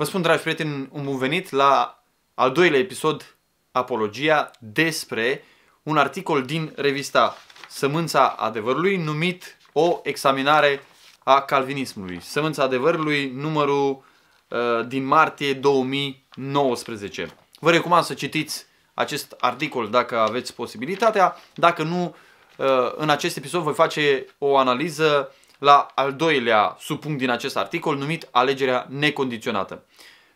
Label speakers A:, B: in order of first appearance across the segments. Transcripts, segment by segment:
A: Vă spun, dragi prieteni, un bun venit la al doilea episod Apologia despre un articol din revista Sămânța Adevărului numit O examinare a calvinismului. Sămânța Adevărului, numărul uh, din martie 2019. Vă recomand să citiți acest articol dacă aveți posibilitatea. Dacă nu, uh, în acest episod voi face o analiză uh, la al doilea subpunct din acest articol numit alegerea necondiționată.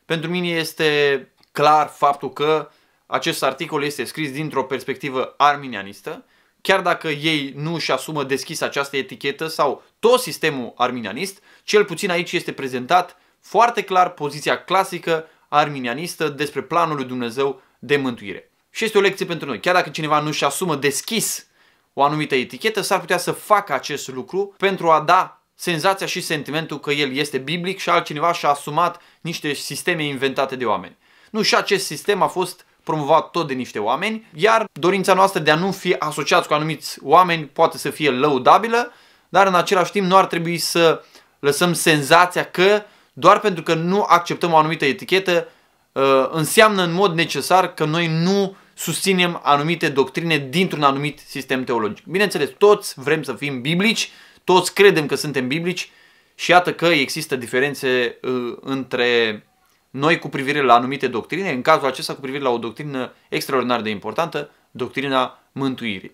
A: Pentru mine este clar faptul că acest articol este scris dintr-o perspectivă arminianistă, chiar dacă ei nu își asumă deschis această etichetă sau tot sistemul arminianist, cel puțin aici este prezentat foarte clar poziția clasică arminianistă despre planul lui Dumnezeu de mântuire. Și este o lecție pentru noi. Chiar dacă cineva nu își asumă deschis o anumită etichetă, s-ar putea să facă acest lucru pentru a da senzația și sentimentul că el este biblic și altcineva și-a asumat niște sisteme inventate de oameni. Nu, și acest sistem a fost promovat tot de niște oameni, iar dorința noastră de a nu fi asociați cu anumiți oameni poate să fie lăudabilă, dar în același timp nu ar trebui să lăsăm senzația că doar pentru că nu acceptăm o anumită etichetă, uh, înseamnă în mod necesar că noi nu susținem anumite doctrine dintr-un anumit sistem teologic. Bineînțeles, toți vrem să fim biblici, toți credem că suntem biblici și iată că există diferențe uh, între noi cu privire la anumite doctrine, în cazul acesta cu privire la o doctrină extraordinar de importantă, doctrina mântuirii.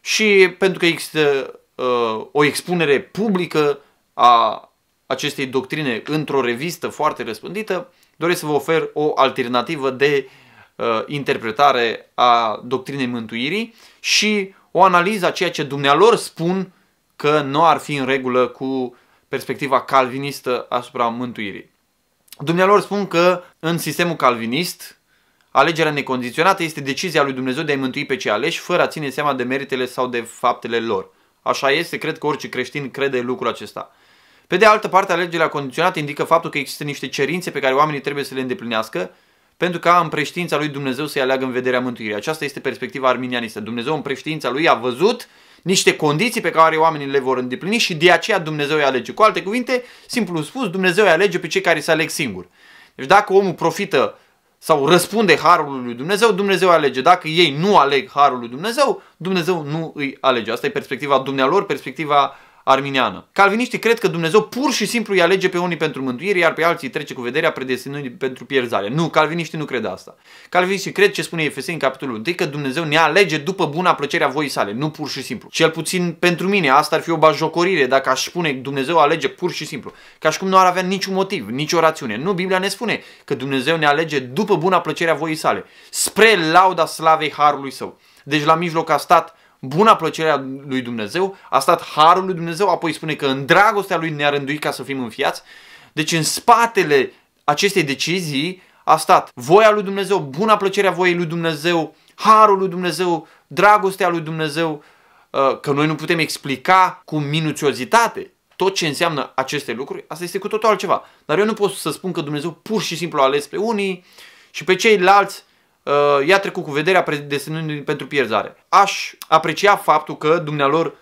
A: Și pentru că există uh, o expunere publică a acestei doctrine într-o revistă foarte răspândită, doresc să vă ofer o alternativă de uh, Uh, interpretare a doctrinei mântuirii și o analiză a ceea ce dumnealor spun că nu ar fi în regulă cu perspectiva calvinistă asupra mântuirii. Dumnealor spun că în sistemul calvinist alegerea necondiționată este decizia lui Dumnezeu de a-i mântui pe cei aleși fără a ține seama de meritele sau de faptele lor. Așa este, cred că orice creștin crede lucrul acesta. Pe de altă parte, alegerea condiționată indică faptul că există niște cerințe pe care oamenii trebuie să le îndeplinească pentru ca în preștiința lui Dumnezeu să-i aleagă în vederea mântuirii. Aceasta este perspectiva arminianistă. Dumnezeu în preștiința lui a văzut niște condiții pe care oamenii le vor îndeplini și de aceea Dumnezeu îi alege. Cu alte cuvinte, simplu spus, Dumnezeu îi alege pe cei care se aleg singuri. Deci dacă omul profită sau răspunde harul lui Dumnezeu, Dumnezeu îi alege. Dacă ei nu aleg harul lui Dumnezeu, Dumnezeu nu îi alege. Asta e perspectiva dumnealor, perspectiva arminiană. Calviniștii cred că Dumnezeu pur și simplu îi alege pe unii pentru mântuire, iar pe alții trece cu vederea predestinării pentru pierzare. Nu, calviniștii nu cred asta. Calviniștii cred ce spune Efeseni în capitolul 1, că Dumnezeu ne alege după buna plăcerea voii sale, nu pur și simplu. Cel puțin pentru mine asta ar fi o bajocorire dacă aș spune Dumnezeu alege pur și simplu, ca și cum nu ar avea niciun motiv, nicio rațiune. Nu, Biblia ne spune că Dumnezeu ne alege după buna plăcerea voii sale, spre lauda slavei harului său. Deci la mijloc a stat buna plăcerea lui Dumnezeu, a stat harul lui Dumnezeu, apoi spune că în dragostea lui ne-a rânduit ca să fim înfiați. Deci în spatele acestei decizii a stat voia lui Dumnezeu, buna plăcerea voiei lui Dumnezeu, harul lui Dumnezeu, dragostea lui Dumnezeu, uh, că noi nu putem explica cu minuțiozitate tot ce înseamnă aceste lucruri, asta este cu totul altceva. Dar eu nu pot să spun că Dumnezeu pur și simplu a ales pe unii și pe ceilalți uh, i-a trecut cu vederea desenându pentru pierzare. Aș aprecia faptul că dumnealor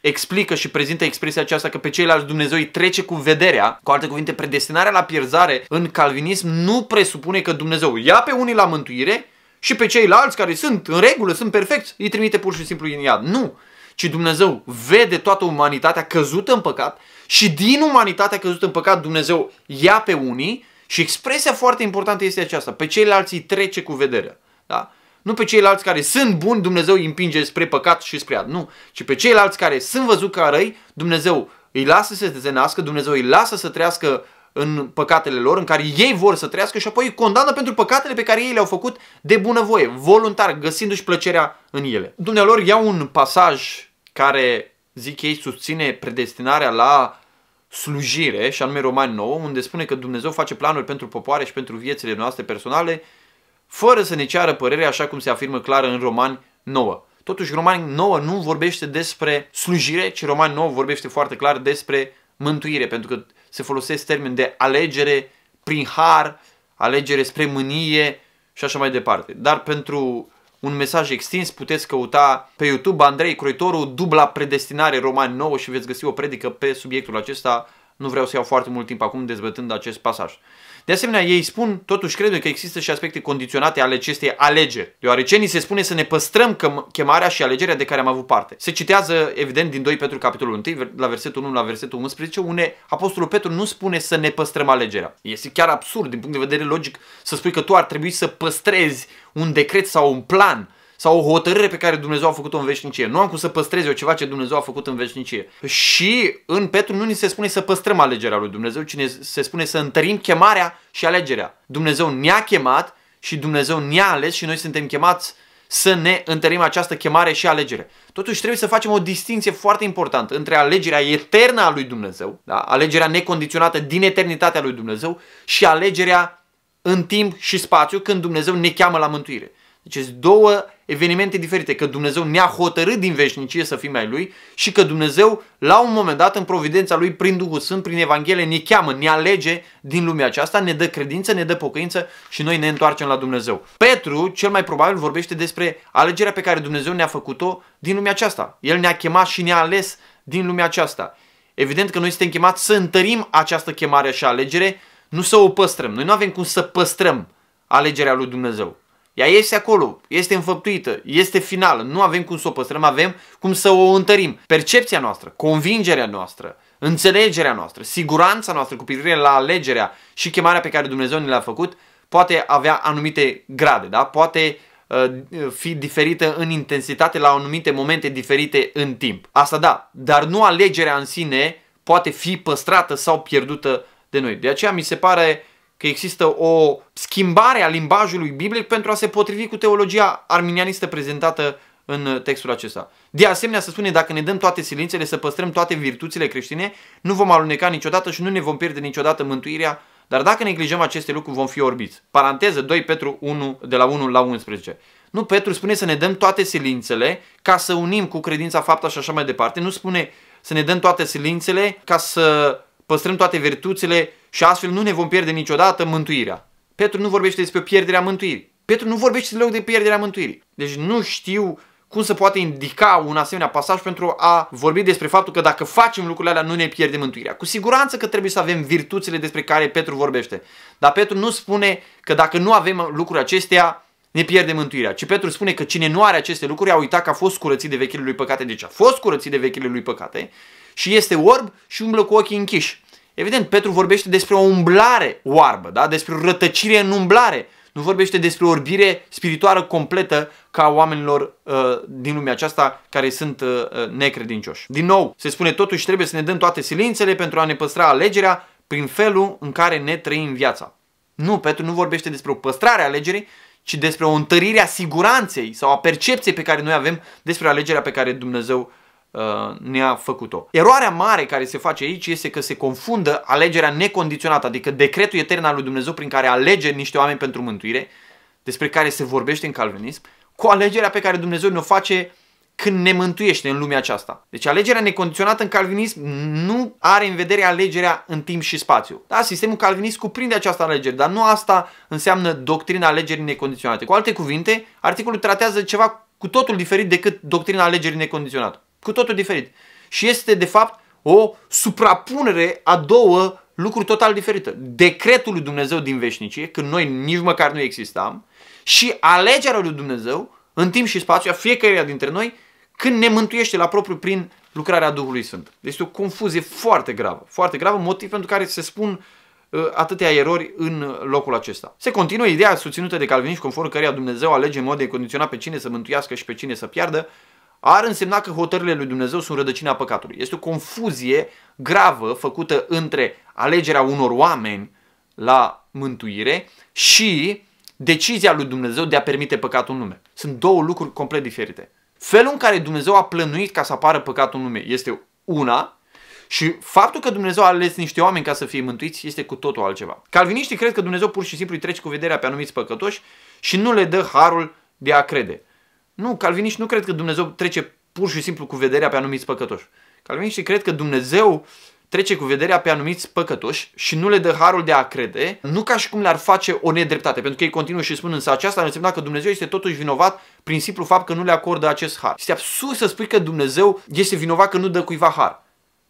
A: explică și prezintă expresia aceasta că pe ceilalți Dumnezeu îi trece cu vederea, cu alte cuvinte, predestinarea la pierzare în calvinism nu presupune că Dumnezeu ia pe unii la mântuire și pe ceilalți care sunt în regulă, sunt perfecți, îi trimite pur și simplu în iad. Nu! Ci Dumnezeu vede toată umanitatea căzută în păcat și din umanitatea căzută în păcat Dumnezeu ia pe unii și expresia foarte importantă este aceasta. Pe ceilalți îi trece cu vederea. Da? Nu pe ceilalți care sunt buni, Dumnezeu îi împinge spre păcat și spre ad. Nu. Ci pe ceilalți care sunt văzut ca răi, Dumnezeu îi lasă să se nască, Dumnezeu îi lasă să trăiască în păcatele lor, în care ei vor să trăiască și apoi îi condamnă pentru păcatele pe care ei le-au făcut de bunăvoie, voluntar, găsindu-și plăcerea în ele. Dumnealor iau un pasaj care, zic ei, susține predestinarea la slujire, și anume Romani 9, unde spune că Dumnezeu face planuri pentru popoare și pentru viețile noastre personale, fără să ne ceară părere, așa cum se afirmă clar în Romani 9. Totuși, Romani 9 nu vorbește despre slujire, ci Romani 9 vorbește foarte clar despre mântuire, pentru că se folosesc termeni de alegere prin har, alegere spre mânie și așa mai departe. Dar pentru un mesaj extins, puteți căuta pe YouTube Andrei Croitoru, dubla predestinare romani nouă și veți găsi o predică pe subiectul acesta. Nu vreau să iau foarte mult timp acum dezbătând acest pasaj. De asemenea, ei spun, totuși cred că există și aspecte condiționate ale acestei alegeri, deoarece ni se spune să ne păstrăm chemarea și alegerea de care am avut parte. Se citează, evident, din 2 Petru capitolul 1, la versetul 1 la versetul 11, unde Apostolul Petru nu spune să ne păstrăm alegerea. Este chiar absurd din punct de vedere logic să spui că tu ar trebui să păstrezi un decret sau un plan sau o hotărâre pe care Dumnezeu a făcut-o în veșnicie. Nu am cum să păstrez eu ceva ce Dumnezeu a făcut în veșnicie. Și în Petru nu ni se spune să păstrăm alegerea lui Dumnezeu, ci se spune să întărim chemarea și alegerea. Dumnezeu ne-a chemat și Dumnezeu ne-a ales și noi suntem chemați să ne întărim această chemare și alegere. Totuși trebuie să facem o distinție foarte importantă între alegerea eternă a lui Dumnezeu, da? alegerea necondiționată din eternitatea lui Dumnezeu și alegerea în timp și spațiu când Dumnezeu ne cheamă la mântuire. Deci sunt două evenimente diferite, că Dumnezeu ne-a hotărât din veșnicie să fim ai Lui și că Dumnezeu, la un moment dat, în providența Lui, prin Duhul Sfânt, prin Evanghelie, ne cheamă, ne alege din lumea aceasta, ne dă credință, ne dă pocăință și noi ne întoarcem la Dumnezeu. Petru, cel mai probabil, vorbește despre alegerea pe care Dumnezeu ne-a făcut-o din lumea aceasta. El ne-a chemat și ne-a ales din lumea aceasta. Evident că noi suntem chemați să întărim această chemare și alegere, nu să o păstrăm. Noi nu avem cum să păstrăm alegerea lui Dumnezeu. Ea este acolo, este înfăptuită, este finală, nu avem cum să o păstrăm, avem cum să o întărim. Percepția noastră, convingerea noastră, înțelegerea noastră, siguranța noastră cu privire la alegerea și chemarea pe care Dumnezeu ne l-a făcut, poate avea anumite grade, da? poate uh, fi diferită în intensitate la anumite momente diferite în timp. Asta da, dar nu alegerea în sine poate fi păstrată sau pierdută de noi. De aceea mi se pare că există o schimbare a limbajului biblic pentru a se potrivi cu teologia arminianistă prezentată în textul acesta. De asemenea, se spune, dacă ne dăm toate silințele, să păstrăm toate virtuțile creștine, nu vom aluneca niciodată și nu ne vom pierde niciodată mântuirea, dar dacă neglijăm aceste lucruri, vom fi orbiți. Paranteză 2 Petru 1, de la 1 la 11. Nu, Petru spune să ne dăm toate silințele ca să unim cu credința fapta și așa mai departe. Nu spune să ne dăm toate silințele ca să păstrăm toate virtuțile și astfel nu ne vom pierde niciodată mântuirea. Petru nu vorbește despre pierderea mântuirii. Petru nu vorbește deloc de pierderea mântuirii. Deci nu știu cum se poate indica un asemenea pasaj pentru a vorbi despre faptul că dacă facem lucrurile alea nu ne pierdem mântuirea. Cu siguranță că trebuie să avem virtuțile despre care Petru vorbește. Dar Petru nu spune că dacă nu avem lucrurile acestea, ne pierdem mântuirea. Ci Petru spune că cine nu are aceste lucruri a uitat că a fost curățit de vechile lui păcate. Deci a fost curățit de vechile lui păcate și este orb și umblă cu ochii închiși. Evident, Petru vorbește despre o umblare oarbă, da? despre o rătăcire în umblare. Nu vorbește despre o orbire spirituală completă ca oamenilor uh, din lumea aceasta care sunt uh, uh, necredincioși. Din nou, se spune totuși trebuie să ne dăm toate silințele pentru a ne păstra alegerea prin felul în care ne trăim viața. Nu, Petru nu vorbește despre o păstrare a alegerii, ci despre o întărire a siguranței sau a percepției pe care noi avem despre alegerea pe care Dumnezeu Uh, ne-a făcut-o. Eroarea mare care se face aici este că se confundă alegerea necondiționată, adică decretul etern al lui Dumnezeu prin care alege niște oameni pentru mântuire, despre care se vorbește în calvinism, cu alegerea pe care Dumnezeu ne-o face când ne mântuiește în lumea aceasta. Deci alegerea necondiționată în calvinism nu are în vedere alegerea în timp și spațiu. Da, sistemul calvinist cuprinde această alegere, dar nu asta înseamnă doctrina alegerii necondiționate. Cu alte cuvinte, articolul tratează ceva cu totul diferit decât doctrina alegerii necondiționate cu totul diferit. Și este, de fapt, o suprapunere a două lucruri total diferite. Decretul lui Dumnezeu din veșnicie, când noi nici măcar nu existam, și alegerea lui Dumnezeu în timp și spațiu a fiecăruia dintre noi când ne mântuiește la propriu prin lucrarea Duhului Sfânt. Este o confuzie foarte gravă, foarte gravă, motiv pentru care se spun uh, atâtea erori în locul acesta. Se continuă ideea susținută de calviniști conform căreia Dumnezeu alege în mod condiționat pe cine să mântuiască și pe cine să piardă, ar însemna că hotările lui Dumnezeu sunt rădăcina păcatului. Este o confuzie gravă făcută între alegerea unor oameni la mântuire și decizia lui Dumnezeu de a permite păcatul în lume. Sunt două lucruri complet diferite. Felul în care Dumnezeu a plănuit ca să apară păcatul în lume este una și faptul că Dumnezeu a ales niște oameni ca să fie mântuiți este cu totul altceva. Calviniștii cred că Dumnezeu pur și simplu îi trece cu vederea pe anumiți păcătoși și nu le dă harul de a crede. Nu, calviniști nu cred că Dumnezeu trece pur și simplu cu vederea pe anumiți păcătoși. Calviniștii cred că Dumnezeu trece cu vederea pe anumiți păcătoși și nu le dă harul de a crede, nu ca și cum le-ar face o nedreptate, pentru că ei continuă și spun însă aceasta înseamnă că Dumnezeu este totuși vinovat prin simplu fapt că nu le acordă acest har. Este absurd să spui că Dumnezeu este vinovat că nu dă cuiva har.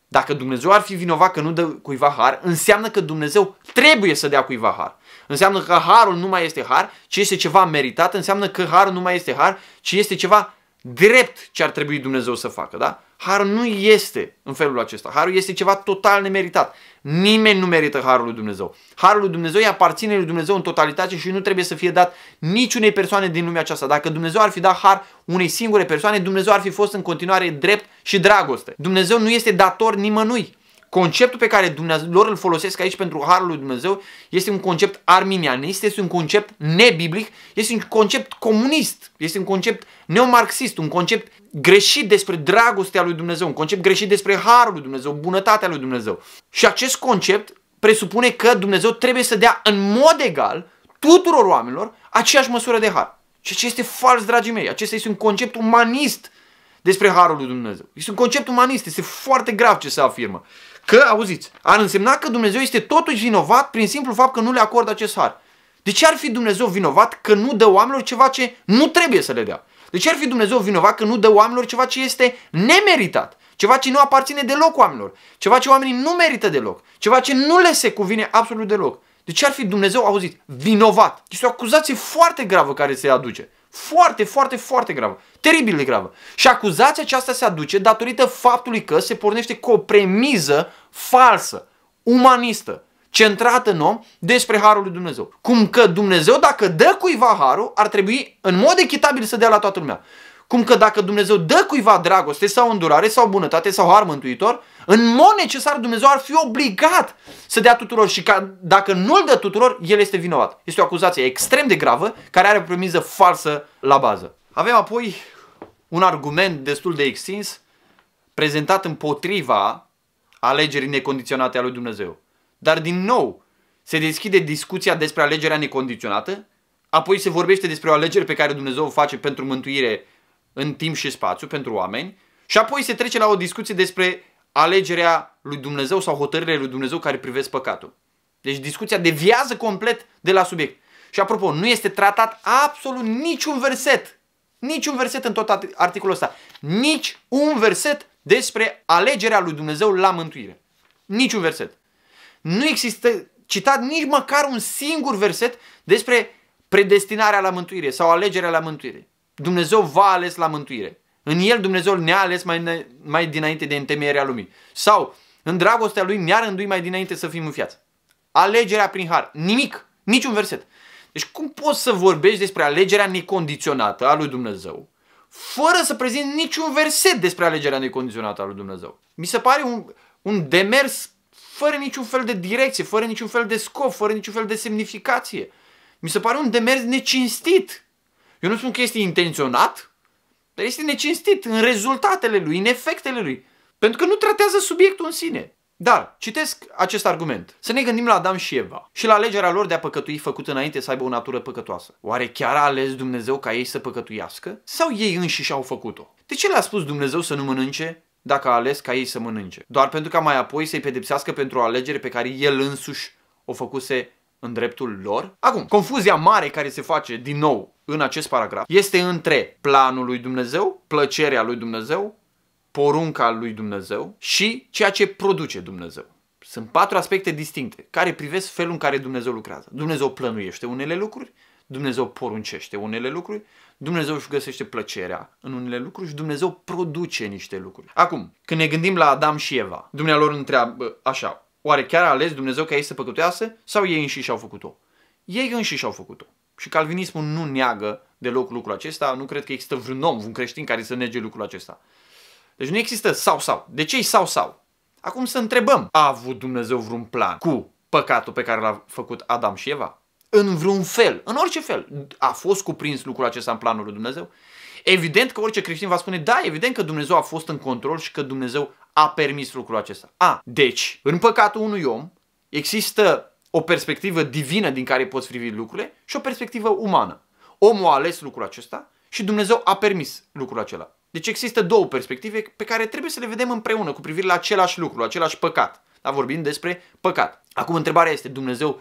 A: Dacă Dumnezeu ar fi vinovat că nu dă cuiva har, înseamnă că Dumnezeu trebuie să dea cuiva har. Înseamnă că harul nu mai este har, ci este ceva meritat, înseamnă că harul nu mai este har, ci este ceva drept ce ar trebui Dumnezeu să facă, da? Harul nu este în felul acesta. Harul este ceva total nemeritat. Nimeni nu merită harul lui Dumnezeu. Harul lui Dumnezeu îi aparține lui Dumnezeu în totalitate și nu trebuie să fie dat niciunei persoane din lumea aceasta. Dacă Dumnezeu ar fi dat har unei singure persoane, Dumnezeu ar fi fost în continuare drept și dragoste. Dumnezeu nu este dator nimănui. Conceptul pe care Dumnezeu, lor îl folosesc aici pentru Harul lui Dumnezeu este un concept arminianist, este un concept nebiblic, este un concept comunist, este un concept neomarxist, un concept greșit despre dragostea lui Dumnezeu, un concept greșit despre Harul lui Dumnezeu, bunătatea lui Dumnezeu. Și acest concept presupune că Dumnezeu trebuie să dea în mod egal tuturor oamenilor aceeași măsură de har. Ceea ce este fals, dragii mei. Acesta este un concept umanist despre harul lui Dumnezeu. Este un concept umanist, este foarte grav ce se afirmă. Că, auziți, ar însemna că Dumnezeu este totuși vinovat prin simplu fapt că nu le acordă acest har. De ce ar fi Dumnezeu vinovat că nu dă oamenilor ceva ce nu trebuie să le dea? De ce ar fi Dumnezeu vinovat că nu dă oamenilor ceva ce este nemeritat? Ceva ce nu aparține deloc oamenilor, ceva ce oamenii nu merită deloc, ceva ce nu le se cuvine absolut deloc. De ce ar fi Dumnezeu, auzit, vinovat? Este o acuzație foarte gravă care se aduce. Foarte, foarte, foarte gravă. Teribil de gravă. Și acuzația aceasta se aduce datorită faptului că se pornește cu o premiză falsă, umanistă, centrată în om despre harul lui Dumnezeu. Cum că Dumnezeu, dacă dă cuiva harul, ar trebui în mod echitabil să dea la toată lumea. Cum că dacă Dumnezeu dă cuiva dragoste sau îndurare sau bunătate sau har mântuitor, în mod necesar Dumnezeu ar fi obligat să dea tuturor și ca, dacă nu-l dă tuturor, el este vinovat. Este o acuzație extrem de gravă care are o premiză falsă la bază. Avem apoi un argument destul de extins prezentat împotriva alegerii necondiționate a lui Dumnezeu. Dar din nou se deschide discuția despre alegerea necondiționată, apoi se vorbește despre o alegere pe care Dumnezeu o face pentru mântuire în timp și spațiu, pentru oameni, și apoi se trece la o discuție despre alegerea lui Dumnezeu sau hotărârile lui Dumnezeu care privesc păcatul. Deci discuția deviază complet de la subiect. Și apropo, nu este tratat absolut niciun verset nici un verset în tot articolul ăsta. Nici un verset despre alegerea lui Dumnezeu la mântuire. un verset. Nu există citat nici măcar un singur verset despre predestinarea la mântuire sau alegerea la mântuire. Dumnezeu va ales la mântuire. În el Dumnezeu ne-a ales mai, mai dinainte de întemeierea lumii. Sau în dragostea lui ne-a rânduit mai dinainte să fim în viață. Alegerea prin har. Nimic. Niciun verset. Deci cum poți să vorbești despre alegerea necondiționată a lui Dumnezeu fără să prezint niciun verset despre alegerea necondiționată a lui Dumnezeu? Mi se pare un, un demers fără niciun fel de direcție, fără niciun fel de scop, fără niciun fel de semnificație. Mi se pare un demers necinstit. Eu nu spun că este intenționat, dar este necinstit în rezultatele lui, în efectele lui. Pentru că nu tratează subiectul în sine. Dar citesc acest argument. Să ne gândim la Adam și Eva și la alegerea lor de a păcătui făcut înainte să aibă o natură păcătoasă. Oare chiar a ales Dumnezeu ca ei să păcătuiască? Sau ei înșiși au făcut-o? De ce le-a spus Dumnezeu să nu mănânce dacă a ales ca ei să mănânce? Doar pentru ca mai apoi să-i pedepsească pentru o alegere pe care el însuși o făcuse în dreptul lor? Acum, confuzia mare care se face din nou în acest paragraf este între planul lui Dumnezeu, plăcerea lui Dumnezeu porunca lui Dumnezeu și ceea ce produce Dumnezeu. Sunt patru aspecte distincte care privesc felul în care Dumnezeu lucrează. Dumnezeu plănuiește unele lucruri, Dumnezeu poruncește unele lucruri, Dumnezeu își găsește plăcerea în unele lucruri și Dumnezeu produce niște lucruri. Acum, când ne gândim la Adam și Eva, Dumnealor întreabă așa, oare chiar a ales Dumnezeu ca ei să păcătuiască sau ei înșiși au făcut-o? Ei înșiși au făcut-o. Și calvinismul nu neagă deloc lucrul acesta, nu cred că există vreun om, un creștin care să nege lucrul acesta. Deci nu există sau-sau. De ce sau-sau? Acum să întrebăm. A avut Dumnezeu vreun plan cu păcatul pe care l-a făcut Adam și Eva? În vreun fel, în orice fel. A fost cuprins lucrul acesta în planul lui Dumnezeu? Evident că orice creștin va spune, da, evident că Dumnezeu a fost în control și că Dumnezeu a permis lucrul acesta. A, deci, în păcatul unui om există o perspectivă divină din care poți privi lucrurile și o perspectivă umană. Omul a ales lucrul acesta și Dumnezeu a permis lucrul acela. Deci există două perspective pe care trebuie să le vedem împreună cu privire la același lucru, același păcat. Dar vorbim despre păcat. Acum întrebarea este, Dumnezeu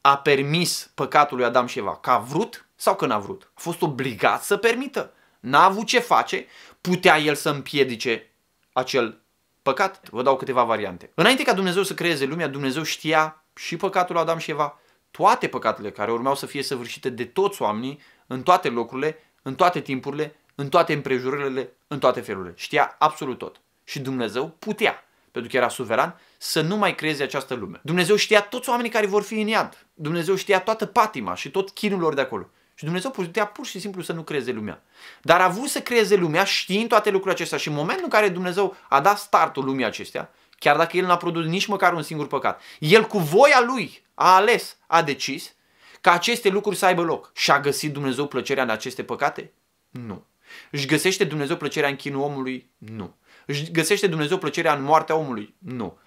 A: a permis păcatul lui Adam și Eva? Că a vrut sau că n-a vrut? A fost obligat să permită. N-a avut ce face, putea el să împiedice acel păcat? Vă dau câteva variante. Înainte ca Dumnezeu să creeze lumea, Dumnezeu știa și păcatul lui Adam și Eva, toate păcatele care urmeau să fie săvârșite de toți oamenii, în toate locurile, în toate timpurile, în toate împrejurările, în toate felurile. Știa absolut tot. Și Dumnezeu putea, pentru că era suveran, să nu mai creeze această lume. Dumnezeu știa toți oamenii care vor fi în iad. Dumnezeu știa toată patima și tot chinul lor de acolo. Și Dumnezeu putea pur și simplu să nu creeze lumea. Dar a vrut să creeze lumea știind toate lucrurile acestea și în momentul în care Dumnezeu a dat startul lumii acestea, chiar dacă El n-a produs nici măcar un singur păcat, El cu voia Lui a ales, a decis ca aceste lucruri să aibă loc. Și a găsit Dumnezeu plăcerea în aceste păcate? Nu. Își găsește Dumnezeu plăcerea în chinul omului? Nu. Își găsește Dumnezeu plăcerea în moartea omului? Nu.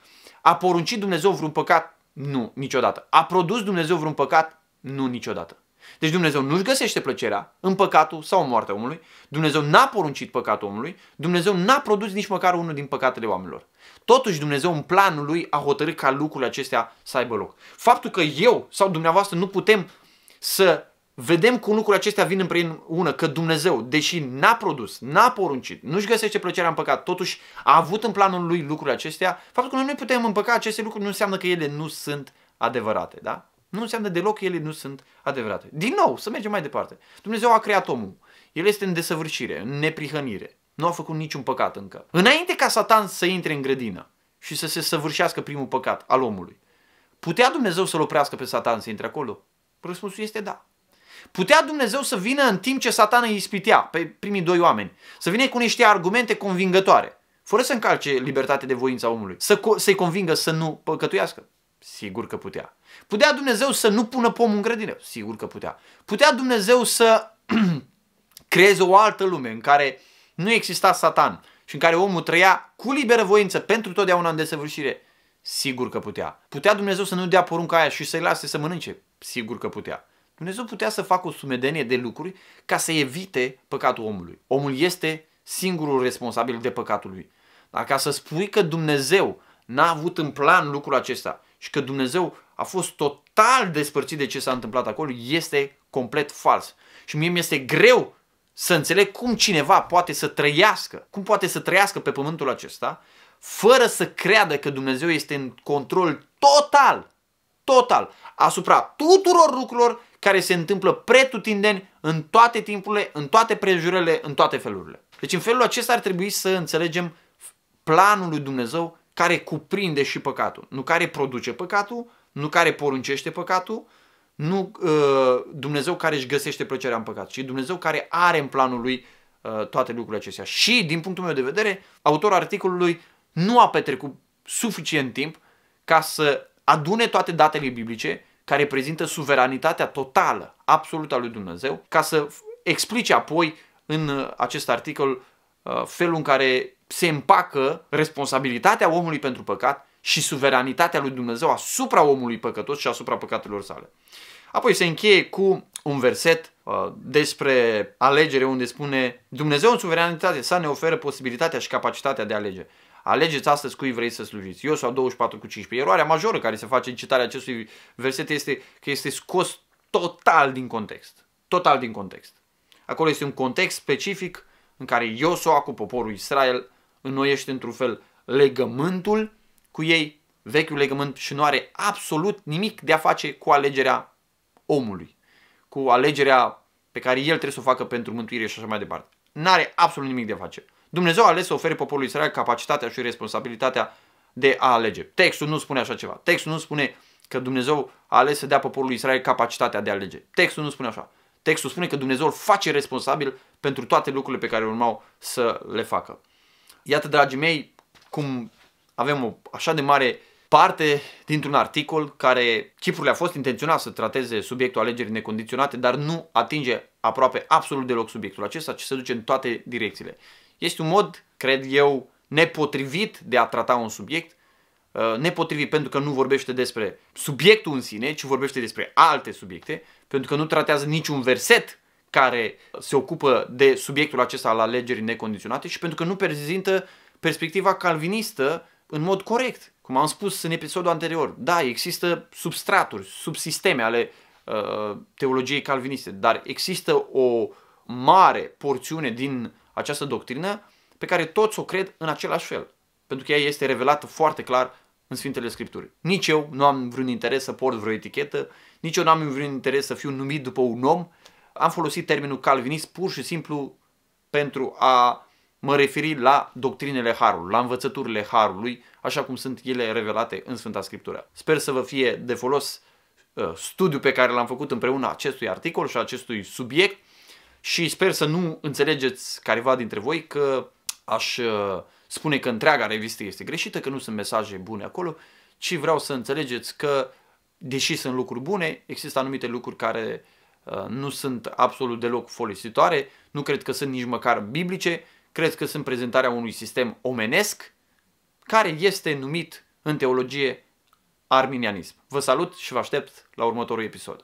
A: A poruncit Dumnezeu vreun păcat? Nu, niciodată. A produs Dumnezeu vreun păcat? Nu, niciodată. Deci Dumnezeu nu-și găsește plăcerea în păcatul sau în moartea omului, Dumnezeu n-a poruncit păcatul omului, Dumnezeu n-a produs nici măcar unul din păcatele oamenilor. Totuși Dumnezeu în planul lui a hotărât ca lucrurile acestea să aibă loc. Faptul că eu sau dumneavoastră nu putem să vedem cum lucrurile acestea vin împreună, că Dumnezeu, deși n-a produs, n-a poruncit, nu-și găsește plăcerea în păcat, totuși a avut în planul lui lucrurile acestea, faptul că noi nu putem împăca aceste lucruri nu înseamnă că ele nu sunt adevărate, da? Nu înseamnă deloc că ele nu sunt adevărate. Din nou, să mergem mai departe. Dumnezeu a creat omul. El este în desăvârșire, în neprihănire. Nu a făcut niciun păcat încă. Înainte ca Satan să intre în grădină și să se săvârșească primul păcat al omului, putea Dumnezeu să-l oprească pe Satan să intre acolo? Răspunsul este da. Putea Dumnezeu să vină în timp ce satana îi ispitea pe primii doi oameni, să vină cu niște argumente convingătoare, fără să încalce libertatea de a omului, să co- să-i convingă să nu păcătuiască. Sigur că putea. Putea Dumnezeu să nu pună pomul în grădină? Sigur că putea. Putea Dumnezeu să creeze o altă lume în care nu exista satan și în care omul trăia cu liberă voință pentru totdeauna în desăvârșire? Sigur că putea. Putea Dumnezeu să nu dea porunca aia și să-i lase să mănânce? Sigur că putea. Dumnezeu putea să facă o sumedenie de lucruri ca să evite păcatul omului. Omul este singurul responsabil de păcatul lui. Dar ca să spui că Dumnezeu n-a avut în plan lucrul acesta și că Dumnezeu a fost total despărțit de ce s-a întâmplat acolo, este complet fals. Și mie mi-este greu să înțeleg cum cineva poate să trăiască, cum poate să trăiască pe pământul acesta, fără să creadă că Dumnezeu este în control total total asupra tuturor lucrurilor care se întâmplă pretutindeni în toate timpurile, în toate prejurele, în toate felurile. Deci în felul acesta ar trebui să înțelegem planul lui Dumnezeu care cuprinde și păcatul. Nu care produce păcatul, nu care poruncește păcatul, nu uh, Dumnezeu care își găsește plăcerea în păcat, ci Dumnezeu care are în planul lui uh, toate lucrurile acestea. Și, din punctul meu de vedere, autorul articolului nu a petrecut suficient timp ca să adune toate datele biblice care prezintă suveranitatea totală, absolută a lui Dumnezeu, ca să explice apoi în uh, acest articol uh, felul în care se împacă responsabilitatea omului pentru păcat și suveranitatea lui Dumnezeu asupra omului păcătos și asupra păcatelor sale. Apoi se încheie cu un verset uh, despre alegere unde spune Dumnezeu în suveranitate sa ne oferă posibilitatea și capacitatea de alege. Alegeți astăzi cui vrei să slujiți. Iosua 24 cu 15. Eroarea majoră care se face în citarea acestui verset este că este scos total din context. Total din context. Acolo este un context specific în care Iosua cu poporul Israel înnoiește într-un fel legământul cu ei, vechiul legământ și nu are absolut nimic de a face cu alegerea omului, cu alegerea pe care el trebuie să o facă pentru mântuire și așa mai departe. Nu are absolut nimic de a face. Dumnezeu a ales să ofere poporului Israel capacitatea și responsabilitatea de a alege. Textul nu spune așa ceva. Textul nu spune că Dumnezeu a ales să dea poporului Israel capacitatea de a alege. Textul nu spune așa. Textul spune că Dumnezeu îl face responsabil pentru toate lucrurile pe care urmau să le facă. Iată, dragii mei, cum avem o așa de mare parte dintr-un articol care Ciprul a fost intenționat să trateze subiectul alegerii necondiționate, dar nu atinge aproape absolut deloc subiectul acesta, ci se duce în toate direcțiile. Este un mod, cred eu, nepotrivit de a trata un subiect, uh, nepotrivit pentru că nu vorbește despre subiectul în sine, ci vorbește despre alte subiecte, pentru că nu tratează niciun verset care se ocupă de subiectul acesta al alegerii necondiționate și pentru că nu prezintă perspectiva calvinistă în mod corect. Cum am spus în episodul anterior, da, există substraturi, subsisteme ale uh, teologiei calviniste, dar există o mare porțiune din această doctrină pe care toți o cred în același fel, pentru că ea este revelată foarte clar în Sfintele Scripturi. Nici eu nu am vreun interes să port vreo etichetă, nici eu nu am vreun interes să fiu numit după un om. Am folosit termenul calvinist pur și simplu pentru a mă referi la doctrinele Harului, la învățăturile Harului, așa cum sunt ele revelate în Sfânta Scriptură. Sper să vă fie de folos uh, studiul pe care l-am făcut împreună acestui articol și acestui subiect și sper să nu înțelegeți careva dintre voi că aș uh, spune că întreaga revistă este greșită, că nu sunt mesaje bune acolo, ci vreau să înțelegeți că, deși sunt lucruri bune, există anumite lucruri care uh, nu sunt absolut deloc folositoare, nu cred că sunt nici măcar biblice, cred că sunt prezentarea unui sistem omenesc care este numit în teologie arminianism. Vă salut și vă aștept la următorul episod.